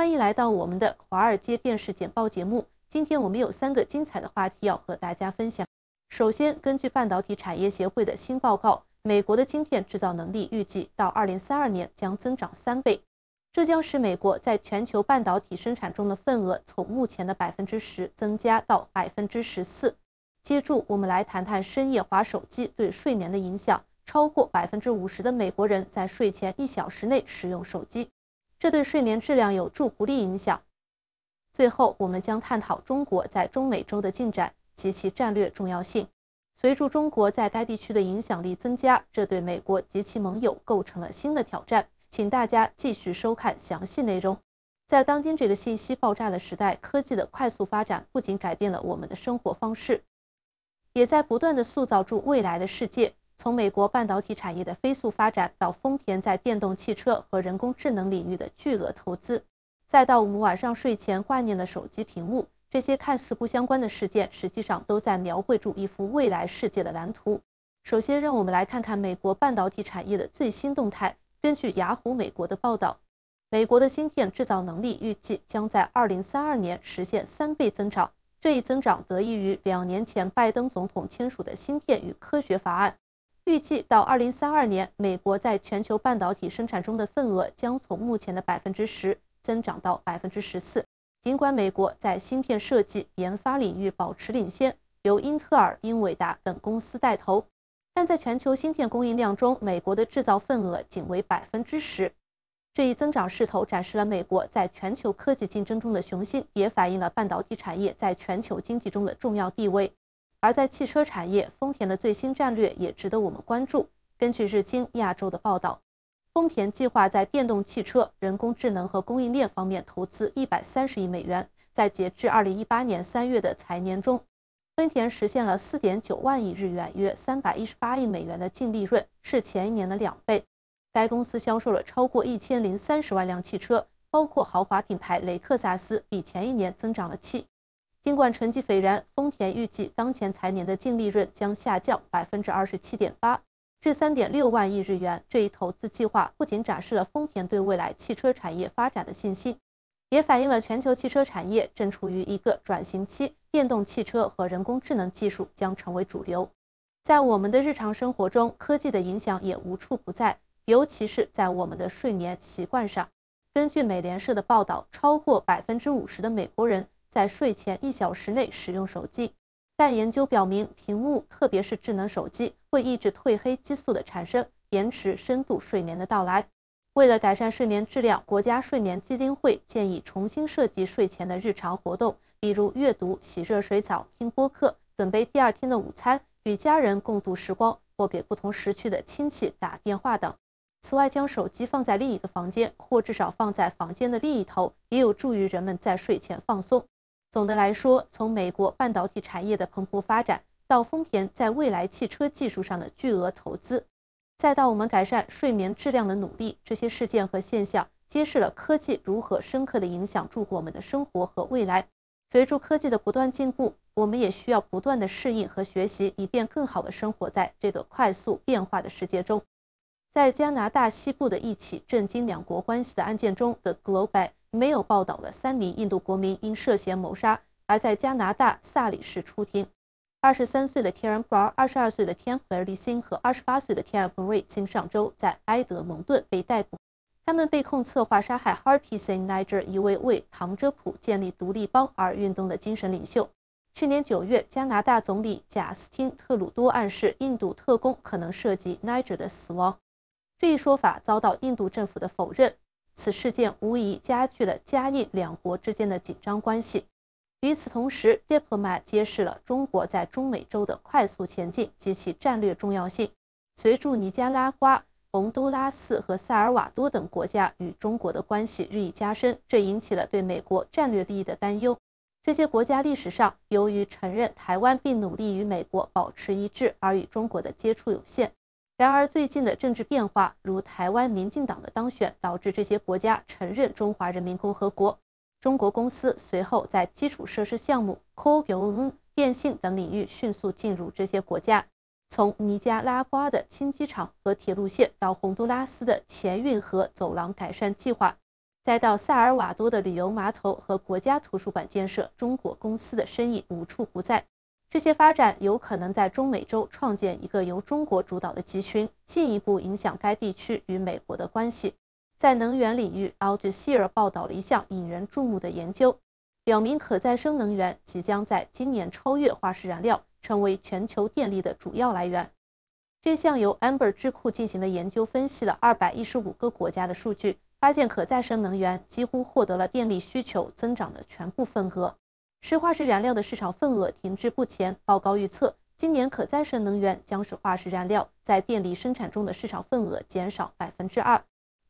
欢迎来到我们的华尔街电视简报节目。今天我们有三个精彩的话题要和大家分享。首先，根据半导体产业协会的新报告，美国的晶片制造能力预计到二零三二年将增长三倍，这将使美国在全球半导体生产中的份额从目前的百分之十增加到百分之十四。接着，我们来谈谈深夜划手机对睡眠的影响。超过百分之五十的美国人在睡前一小时内使用手机。这对睡眠质量有助不利影响。最后，我们将探讨中国在中美洲的进展及其战略重要性。随着中国在该地区的影响力增加，这对美国及其盟友构成了新的挑战。请大家继续收看详细内容。在当今这个信息爆炸的时代，科技的快速发展不仅改变了我们的生活方式，也在不断的塑造出未来的世界。从美国半导体产业的飞速发展，到丰田在电动汽车和人工智能领域的巨额投资，再到我们晚上睡前挂念的手机屏幕，这些看似不相关的事件，实际上都在描绘出一幅未来世界的蓝图。首先，让我们来看看美国半导体产业的最新动态。根据雅虎美国的报道，美国的芯片制造能力预计将在二零三二年实现三倍增长。这一增长得益于两年前拜登总统签署的《芯片与科学法案》。预计到2032年，美国在全球半导体生产中的份额将从目前的10%增长到14%。尽管美国在芯片设计、研发领域保持领先，由英特尔、英伟达等公司带头，但在全球芯片供应量中，美国的制造份额仅为10%。这一增长势头展示了美国在全球科技竞争中的雄心，也反映了半导体产业在全球经济中的重要地位。而在汽车产业，丰田的最新战略也值得我们关注。根据日经亚洲的报道，丰田计划在电动汽车、人工智能和供应链方面投资130亿美元。在截至2018年3月的财年中，丰田实现了4.9万亿日元（约318亿美元）的净利润，是前一年的两倍。该公司销售了超过1030万辆汽车，包括豪华品牌雷克萨斯，比前一年增长了7%。尽管成绩斐然，丰田预计当前财年的净利润将下降百分之二十七点八，至三点六万亿日元。这一投资计划不仅展示了丰田对未来汽车产业发展的信心，也反映了全球汽车产业正处于一个转型期，电动汽车和人工智能技术将成为主流。在我们的日常生活中，科技的影响也无处不在，尤其是在我们的睡眠习惯上。根据美联社的报道，超过百分之五十的美国人。在睡前一小时内使用手机，但研究表明，屏幕特别是智能手机会抑制褪黑激素的产生，延迟深度睡眠的到来。为了改善睡眠质量，国家睡眠基金会建议重新设计睡前的日常活动，比如阅读、洗热水澡、听播客、准备第二天的午餐、与家人共度时光或给不同时区的亲戚打电话等。此外，将手机放在另一个房间或至少放在房间的另一头，也有助于人们在睡前放松。总的来说，从美国半导体产业的蓬勃发展，到丰田在未来汽车技术上的巨额投资，再到我们改善睡眠质量的努力，这些事件和现象揭示了科技如何深刻地影响住我们的生活和未来。随着科技的不断进步，我们也需要不断地适应和学习，以便更好地生活在这个快速变化的世界中。在加拿大西部的一起震惊两国关系的案件中，The Globe。没有报道的三名印度国民因涉嫌谋杀而在加拿大萨里市出庭。二十三岁的天然布尔、二十二岁的天尔迪辛和二十八岁的天尔彭瑞，今上周在埃德蒙顿被逮捕。他们被控策划杀害哈皮 g e r 一位为唐哲普建立独立邦而运动的精神领袖。去年九月，加拿大总理贾斯汀特鲁多暗示印度特工可能涉及 Niger 的死亡，这一说法遭到印度政府的否认。此事件无疑加剧了加印两国之间的紧张关系。与此同时，m a 曼揭示了中国在中美洲的快速前进及其战略重要性。随着尼加拉瓜、洪都拉斯和萨尔瓦多等国家与中国的关系日益加深，这引起了对美国战略利益的担忧。这些国家历史上由于承认台湾并努力与美国保持一致，而与中国的接触有限。然而，最近的政治变化，如台湾民进党的当选，导致这些国家承认中华人民共和国。中国公司随后在基础设施项目、电信等领域迅速进入这些国家。从尼加拉瓜的轻机场和铁路线，到洪都拉斯的前运河走廊改善计划，再到萨尔瓦多的旅游码头和国家图书馆建设，中国公司的身影无处不在。这些发展有可能在中美洲创建一个由中国主导的集群，进一步影响该地区与美国的关系。在能源领域，《Al h e Hill》报道了一项引人注目的研究，表明可再生能源即将在今年超越化石燃料，成为全球电力的主要来源。这项由 Amber 智库进行的研究分析了215个国家的数据，发现可再生能源几乎获得了电力需求增长的全部份额。石化石燃料的市场份额停滞不前。报告预测，今年可再生能源将使化石燃料在电力生产中的市场份额减少百分之二，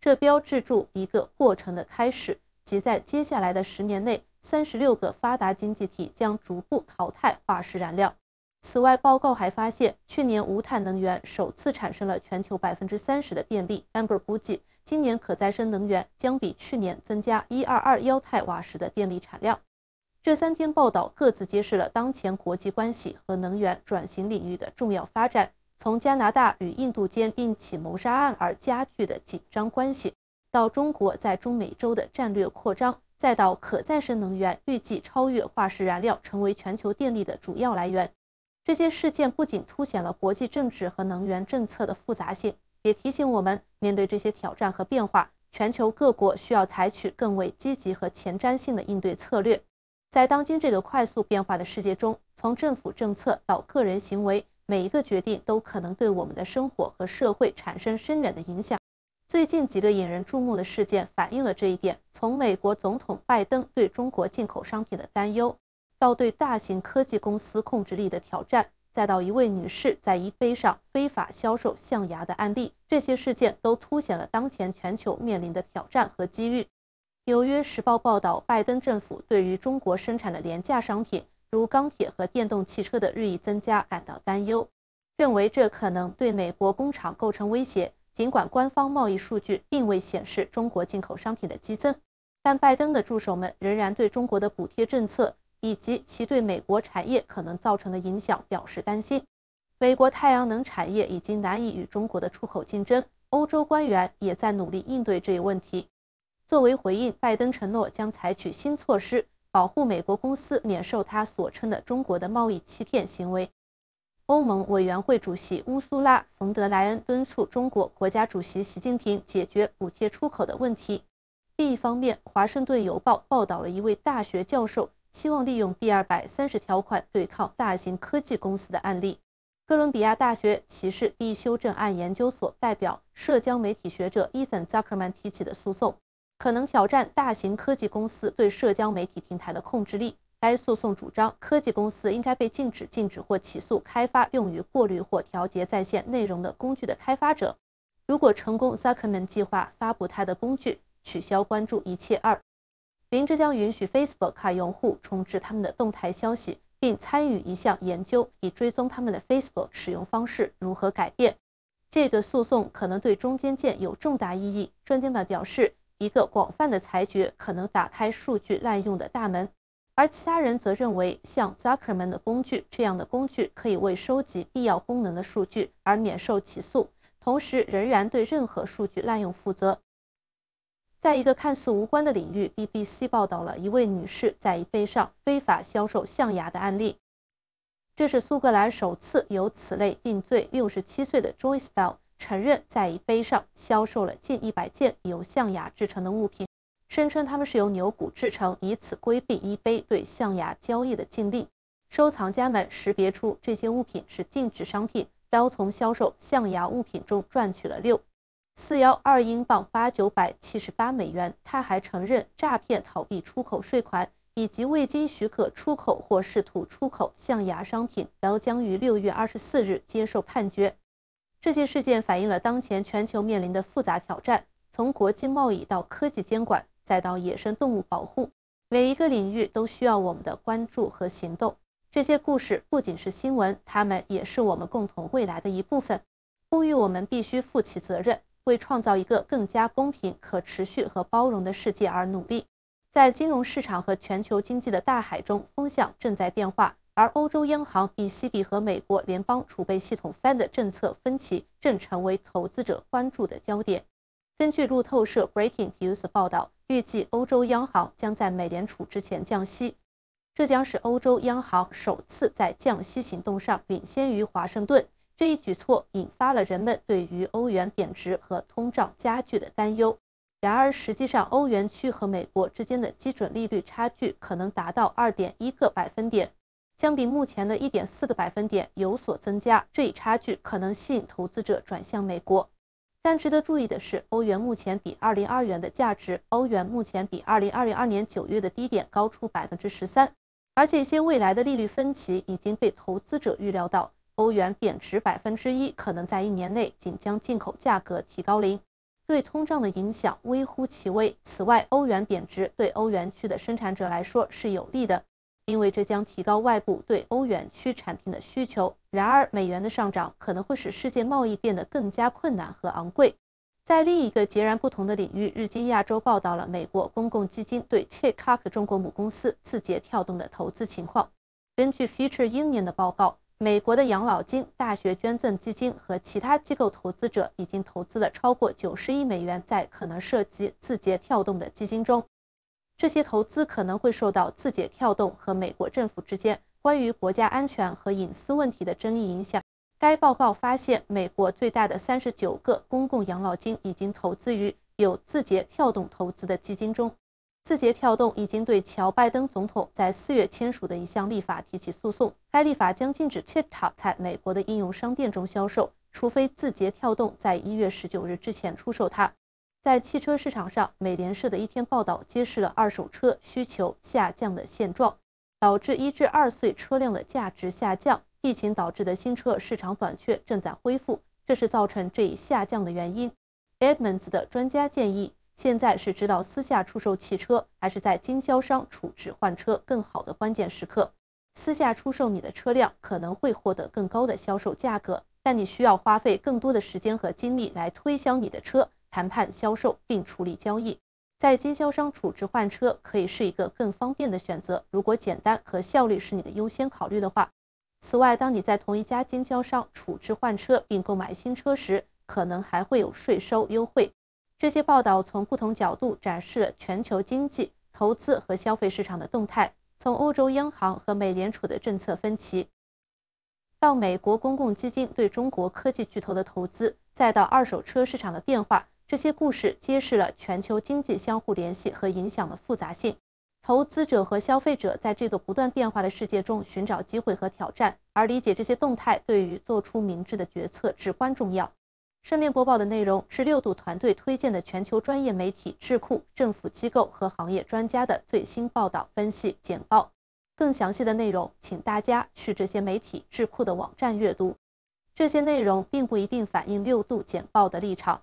这标志住一个过程的开始，即在接下来的十年内，三十六个发达经济体将逐步淘汰化石燃料。此外，报告还发现，去年无碳能源首次产生了全球百分之三十的电力。Amber 估计，今年可再生能源将比去年增加一二二幺太瓦时的电力产量。这三天报道各自揭示了当前国际关系和能源转型领域的重要发展，从加拿大与印度间因起谋杀案而加剧的紧张关系，到中国在中美洲的战略扩张，再到可再生能源预计超越化石燃料成为全球电力的主要来源，这些事件不仅凸显了国际政治和能源政策的复杂性，也提醒我们，面对这些挑战和变化，全球各国需要采取更为积极和前瞻性的应对策略。在当今这个快速变化的世界中，从政府政策到个人行为，每一个决定都可能对我们的生活和社会产生深远的影响。最近几个引人注目的事件反映了这一点：从美国总统拜登对中国进口商品的担忧，到对大型科技公司控制力的挑战，再到一位女士在伊杯上非法销售象牙的案例，这些事件都凸显了当前全球面临的挑战和机遇。纽约时报报道，拜登政府对于中国生产的廉价商品，如钢铁和电动汽车的日益增加感到担忧，认为这可能对美国工厂构成威胁。尽管官方贸易数据并未显示中国进口商品的激增，但拜登的助手们仍然对中国的补贴政策以及其对美国产业可能造成的影响表示担心。美国太阳能产业已经难以与中国的出口竞争，欧洲官员也在努力应对这一问题。作为回应，拜登承诺将采取新措施保护美国公司免受他所称的中国的贸易欺骗行为。欧盟委员会主席乌苏拉·冯德莱恩敦促中国国家主席习近平解决补贴出口的问题。另一方面，《华盛顿邮报》报道了一位大学教授希望利用第二百三十条款对抗大型科技公司的案例。哥伦比亚大学歧视地修正案研究所代表社交媒体学者伊森·扎克曼提起的诉讼。可能挑战大型科技公司对社交媒体平台的控制力。该诉讼主张，科技公司应该被禁止、禁止或起诉开发用于过滤或调节在线内容的工具的开发者。如果成功 s u c k m a n 计划发布他的工具，取消关注一切二。林芝将允许 Facebook 卡用户重置他们的动态消息，并参与一项研究以追踪他们的 Facebook 使用方式如何改变。这个诉讼可能对中间件有重大意义。专家们表示。一个广泛的裁决可能打开数据滥用的大门，而其他人则认为，像 Zuckerman 的工具这样的工具可以为收集必要功能的数据而免受起诉，同时仍然对任何数据滥用负责。在一个看似无关的领域，BBC 报道了一位女士在一 b 上非法销售象牙的案例，这是苏格兰首次有此类定罪。六十七岁的 Joyce Bell。承认在一贝上销售了近一百件由象牙制成的物品，声称它们是由牛骨制成，以此规避一碑对象牙交易的禁令。收藏家们识别出这些物品是禁止商品，都从销售象牙物品中赚取了六四幺二英镑八九百七十八美元。他还承认诈骗、逃避出口税款以及未经许可出口或试图出口象牙商品。都将于六月二十四日接受判决。这些事件反映了当前全球面临的复杂挑战，从国际贸易到科技监管，再到野生动物保护，每一个领域都需要我们的关注和行动。这些故事不仅是新闻，它们也是我们共同未来的一部分，呼吁我们必须负起责任，为创造一个更加公平、可持续和包容的世界而努力。在金融市场和全球经济的大海中，风向正在变化。而欧洲央行 ECB 和美国联邦储备系统 Fed 政策分歧正成为投资者关注的焦点。根据路透社 Breaking News 报道，预计欧洲央行将在美联储之前降息，这将是欧洲央行首次在降息行动上领先于华盛顿。这一举措引发了人们对于欧元贬值和通胀加剧的担忧。然而，实际上，欧元区和美国之间的基准利率差距可能达到二点一个百分点。相比目前的1.4个百分点有所增加，这一差距可能吸引投资者转向美国。但值得注意的是，欧元目前比2 0 2元年的价值，欧元目前比2 0 2二年9月的低点高出13%，而且一些未来的利率分歧已经被投资者预料到。欧元贬值1%可能在一年内仅将进口价格提高0，对通胀的影响微乎其微。此外，欧元贬值对欧元区的生产者来说是有利的。因为这将提高外部对欧元区产品的需求。然而，美元的上涨可能会使世界贸易变得更加困难和昂贵。在另一个截然不同的领域，日经亚洲报道了美国公共基金对 TikTok 中国母公司字节跳动的投资情况。根据《Future Union 的报告，美国的养老金、大学捐赠基金和其他机构投资者已经投资了超过九十亿美元在可能涉及字节跳动的基金中。这些投资可能会受到字节跳动和美国政府之间关于国家安全和隐私问题的争议影响。该报告发现，美国最大的三十九个公共养老金已经投资于有字节跳动投资的基金中。字节跳动已经对乔·拜登总统在四月签署的一项立法提起诉讼。该立法将禁止 t i k t o k 在美国的应用商店中销售，除非字节跳动在一月十九日之前出售它。在汽车市场上，美联社的一篇报道揭示了二手车需求下降的现状，导致一至二岁车辆的价值下降。疫情导致的新车市场短缺正在恢复，这是造成这一下降的原因。Edmonds 的专家建议，现在是知道私下出售汽车还是在经销商处置换车更好的关键时刻。私下出售你的车辆可能会获得更高的销售价格，但你需要花费更多的时间和精力来推销你的车。谈判销售并处理交易，在经销商处置换车可以是一个更方便的选择。如果简单和效率是你的优先考虑的话，此外，当你在同一家经销商处置换车并购买新车时，可能还会有税收优惠。这些报道从不同角度展示了全球经济、投资和消费市场的动态，从欧洲央行和美联储的政策分歧，到美国公共基金对中国科技巨头的投资，再到二手车市场的变化。这些故事揭示了全球经济相互联系和影响的复杂性。投资者和消费者在这个不断变化的世界中寻找机会和挑战，而理解这些动态对于做出明智的决策至关重要。上面播报的内容是六度团队推荐的全球专业媒体、智库、政府机构和行业专家的最新报道、分析简报。更详细的内容，请大家去这些媒体、智库的网站阅读。这些内容并不一定反映六度简报的立场。